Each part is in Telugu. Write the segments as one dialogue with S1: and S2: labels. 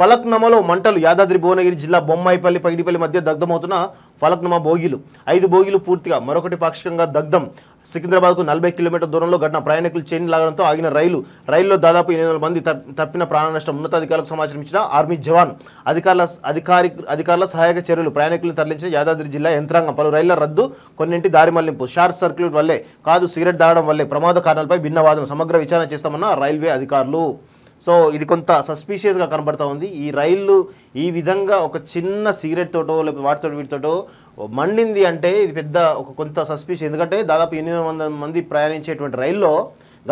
S1: ఫలక్నమలో మంటలు యాదాద్రి భువనగిరి జిల్లా బొమ్మాయిపల్లి పగిడిపల్లి మధ్య దగ్ధమవుతున్న ఫలక్నమ భోగిలు ఐదు భోగిలు పూర్తిగా మరొకటి పాక్షికంగా దగ్ధం సికింద్రాబాద్కు నలభై కిలోమీటర్ దూరంలో ఘటన ప్రయాణికులు చైన్ లాగడంతో ఆగిన రైలు రైల్లో దాదాపు ఎనిమిది వందల మంది తప్పిన ప్రాణ నష్టం ఉన్నతాధికారులకు సమాచారం ఇచ్చిన ఆర్మీ జవాన్ అధికారుల అధికారి అధికారుల సహాయక చర్యలు ప్రయాణికులను తరలించిన యాదాద్రి జిల్లా యంత్రాంగం పలు రైళ్ల రద్దు కొన్నింటి దారి మళ్లింపు షార్ట్ సర్క్యూట్ వల్లే కాదు సిగరెట్ దాగడం వల్లే ప్రమాద కారణాలపై భిన్నవాదం సమగ్ర విచారణ చేస్తామన్న రైల్వే అధికారులు సో ఇది కొంత సస్పీషియస్గా కనబడతా ఉంది ఈ రైళ్ళు ఈ విధంగా ఒక చిన్న సిగరెట్ తోటో లేకపోతే వాటితో వీటితోటో మండింది అంటే ఇది పెద్ద ఒక కొంత సస్పీషియస్ ఎందుకంటే దాదాపు ఎనిమిది వందల మంది ప్రయాణించేటువంటి రైల్లో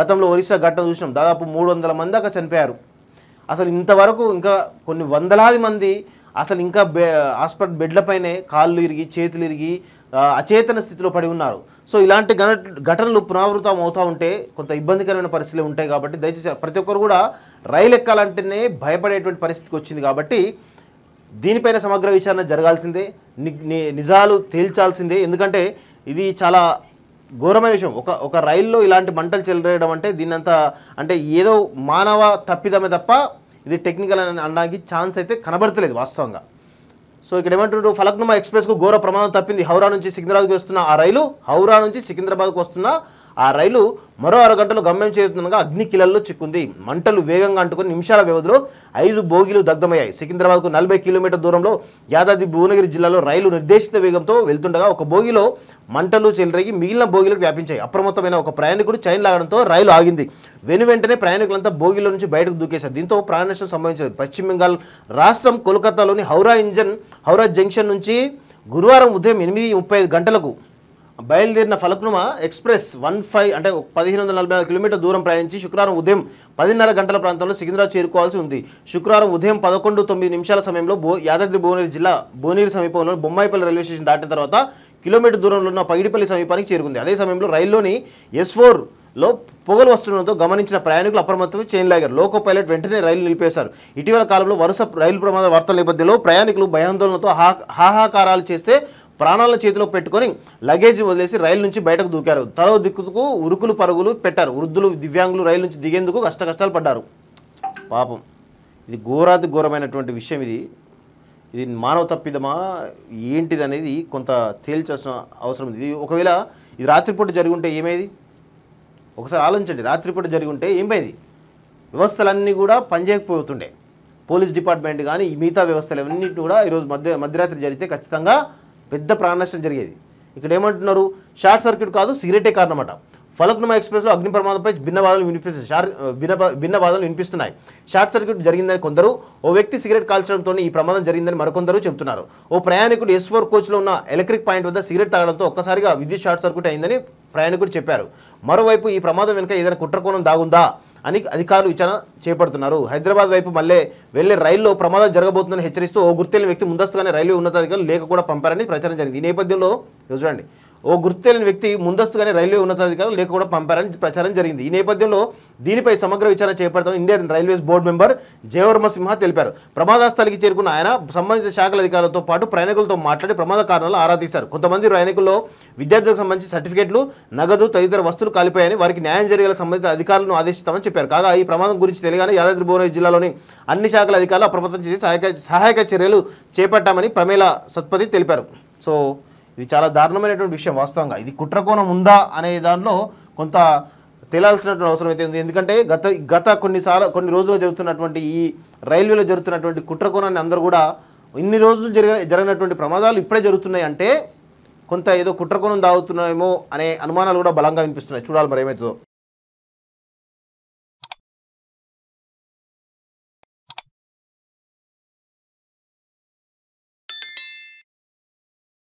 S1: గతంలో ఒరిస్సా ఘటన చూసినాం దాదాపు మూడు వందల మంది అక్కడ చనిపోయారు అసలు ఇంతవరకు ఇంకా కొన్ని వందలాది మంది అసలు ఇంకా బె హాస్పిటల్ బెడ్లపైనే కాళ్ళు ఇరిగి చేతులు ఇరిగి అచేతన స్థితిలో పడి ఉన్నారు సో ఇలాంటి ఘటనలు పునరావృతం అవుతూ ఉంటే కొంత ఇబ్బందికరమైన పరిస్థితులు ఉంటాయి కాబట్టి దయచేసి ప్రతి ఒక్కరు కూడా రైలు ఎక్కాలంటేనే భయపడేటువంటి పరిస్థితికి వచ్చింది కాబట్టి దీనిపైన సమగ్ర విచారణ జరగాల్సిందే నిజాలు తేల్చాల్సిందే ఎందుకంటే ఇది చాలా ఘోరమైన విషయం ఒక ఒక రైల్లో ఇలాంటి మంటలు చెలరేయడం అంటే దీన్నంత అంటే ఏదో మానవ తప్పిదమే తప్ప ఇది టెక్నికల్ అని అనడానికి ఛాన్స్ అయితే కనబడతలేదు వాస్తవంగా సో ఇక్కడ ఏమంటున్నారు ఫలక్నుమా ఎక్స్ప్రెస్కు ఘోర ప్రమాదం తప్పింది హౌరా నుంచి సికింద్రాబాద్కి వస్తున్న ఆ రైలు హౌరా నుంచి సికింద్రాబాద్కు వస్తున్న ఆ రైలు మరో అరగంటలు గమ్యం చేరుతుండగా కిలల్లో చిక్కుంది మంటలు వేగంగా అంటుకుని నిమిషాల వ్యవధిలో ఐదు బోగిలు దగ్ధమయ్యాయి సికింద్రాబాద్కు నలభై కిలోమీటర్ దూరంలో యాదాద్రి భువనగిరి జిల్లాలో రైలు నిర్దేశిత వేగంతో వెళ్తుండగా ఒక బోగిలో మంటలు చెలరేగి మిగిలిన బోగిలకు వ్యాపించాయి అప్రమత్తమైన ఒక ప్రయాణికుడు చైన్ లాగడంతో రైలు ఆగింది వెను వెంటనే ప్రయాణికులంతా బోగిలో నుంచి బయటకు దూకేశారు దీంతో నష్టం సంభవించలేదు పశ్చిమ బెంగాల్ రాష్ట్రం కోల్కతాలోని హౌరా ఇంజన్ హౌరా జంక్షన్ నుంచి గురువారం ఉదయం ఎనిమిది ముప్పై గంటలకు బయలుదేరిన ఫలక్నుమ ఎక్స్ప్రెస్ వన్ ఫైవ్ అంటే పదిహేను వందల నలభై ఐదు కిలోమీటర్ దూరం ప్రయాణించి శుక్రవారం ఉదయం పదిన్నర గంటల ప్రాంతంలో సికింద్రాబాద్ చేరుకోవాల్సి ఉంది శుక్రవారం ఉదయం పదకొండు తొమ్మిది నిమిషాల సమయంలో భో యాదాద్రి భువనగిరి జిల్లా భువనగిరి సమీపంలో బొమ్మాయిపల్లి రైల్వే స్టేషన్ దాటిన తర్వాత కిలోమీటర్ దూరంలో ఉన్న పైడిపల్లి సమీపానికి చేరుకుంది అదే సమయంలో రైల్లోని ఎస్ ఫోర్లో లో పొగలు వస్తుండటంతో గమనించిన ప్రయాణికులు అప్రమత్తం చేయలేగారు లోకో పైలట్ వెంటనే రైలు నిలిపేశారు ఇటీవల కాలంలో వరుస రైలు ప్రమాద వార్తల నేపథ్యంలో ప్రయాణికులు భయాందోళనతో హాహాకారాలు చేస్తే ప్రాణాలను చేతిలో పెట్టుకొని లగేజ్ వదిలేసి రైలు నుంచి బయటకు దూకారు తలో దిక్కుకు ఉరుకులు పరుగులు పెట్టారు వృద్ధులు దివ్యాంగులు రైలు నుంచి దిగేందుకు కష్ట కష్టాలు పడ్డారు పాపం ఇది ఘోరాతి ఘోరమైనటువంటి విషయం ఇది ఇది మానవ తప్పిదమా ఏంటిది అనేది కొంత తేల్చాల్సిన అవసరం ఉంది ఇది ఒకవేళ ఇది రాత్రిపూట జరిగి ఉంటే ఏమేది ఒకసారి ఆలోచించండి రాత్రిపూట జరిగి ఉంటే ఏమైంది వ్యవస్థలన్నీ కూడా పనిచేయకపోతుండే పోలీస్ డిపార్ట్మెంట్ కానీ మిగతా వ్యవస్థలు అన్నింటిని కూడా ఈరోజు మధ్య మధ్యరాత్రి జరిగితే ఖచ్చితంగా పెద్ద ప్రాణనష్టం జరిగేది ఇక్కడ ఏమంటున్నారు షార్ట్ సర్క్యూట్ కాదు సిగరెటే కారణమట ఫలక్నుమా ఎక్స్ప్రెస్లో అగ్ని ప్రమాదంపై భిన్న వాదనలు వినిపిస్తుంది షార్ భిన్న భిన్న వాదనలు వినిపిస్తున్నాయి షార్ట్ సర్క్యూట్ జరిగిందని కొందరు ఓ వ్యక్తి సిగరెట్ కాల్చడంతో ఈ ప్రమాదం జరిగిందని మరికొందరు చెబుతున్నారు ఓ ప్రయాణికుడు ఎస్ ఫోర్ కోచ్లో ఉన్న ఎలక్ట్రిక్ పాయింట్ వద్ద సిగరెట్ తాగడంతో ఒక్కసారిగా విద్యుత్ షార్ట్ సర్క్యూట్ అయిందని ప్రయాణికుడు చెప్పారు మరోవైపు ఈ ప్రమాదం వెనుక ఏదైనా కుట్రకోణం దాగుందా అని అధికారులు విచారణ చేపడుతున్నారు హైదరాబాద్ వైపు మళ్ళీ వెళ్లే రైల్లో ప్రమాదం జరగబోతుందని హెచ్చరిస్తూ ఓ గుర్తెళ్లిన వ్యక్తి ముందస్తుగానే రైల్వే ఉన్నతాధికారులు లేఖ కూడా పంపారని ప్రచారం జరిగింది ఈ నేపథ్యంలో చూడండి ఓ గుర్తు తెలియని వ్యక్తి ముందస్తుగానే రైల్వే ఉన్నతాధికారులు లేక కూడా పంపారని ప్రచారం జరిగింది ఈ నేపథ్యంలో దీనిపై సమగ్ర విచారణ చేపడతామని Indian Railways board member Jaya Varma Sinha తెలిపారు ప్రమాద స్థలికి చేరుకున్న ఆయన సంబంధిత శాఖల అధికారులతో పాటు ప్రయాణికులతో మాట్లాడి ప్రమాద కారణాలు ఆరా తీశారు కొంతమంది ప్రయాణికుల్లో విద్యార్థులకు సంబంధించి సర్టిఫికేట్లు నగదు తదితర వస్తువులు కాలిపోయాయని వారికి న్యాయం జరిగేలా సంబంధిత అధికారులను ఆదేశిస్తామని చెప్పారు కాగా ఈ ప్రమాదం గురించి తెలియగానే యాదాద్రి భువనగిరి జిల్లాలోని అన్ని శాఖల అధికారులు అప్రమత్తం చేసి సహాయక సహాయక చర్యలు చేపట్టామని ప్రమేల సత్పతి తెలిపారు సో ఇది చాలా దారుణమైనటువంటి విషయం వాస్తవంగా ఇది కుట్రకోణం ఉందా అనే దానిలో కొంత తేలాల్సినటువంటి అవసరం అయితే ఉంది ఎందుకంటే గత గత కొన్నిసార్లు కొన్ని రోజులు జరుగుతున్నటువంటి ఈ రైల్వేలో జరుగుతున్నటువంటి కుట్రకోణాన్ని అందరూ కూడా ఇన్ని రోజులు జరిగ జరిగినటువంటి ప్రమాదాలు ఇప్పుడే జరుగుతున్నాయి అంటే కొంత ఏదో కుట్రకోణం దాగుతున్నాయేమో అనే అనుమానాలు కూడా బలంగా వినిపిస్తున్నాయి చూడాలి మరి ఏమవుతుందో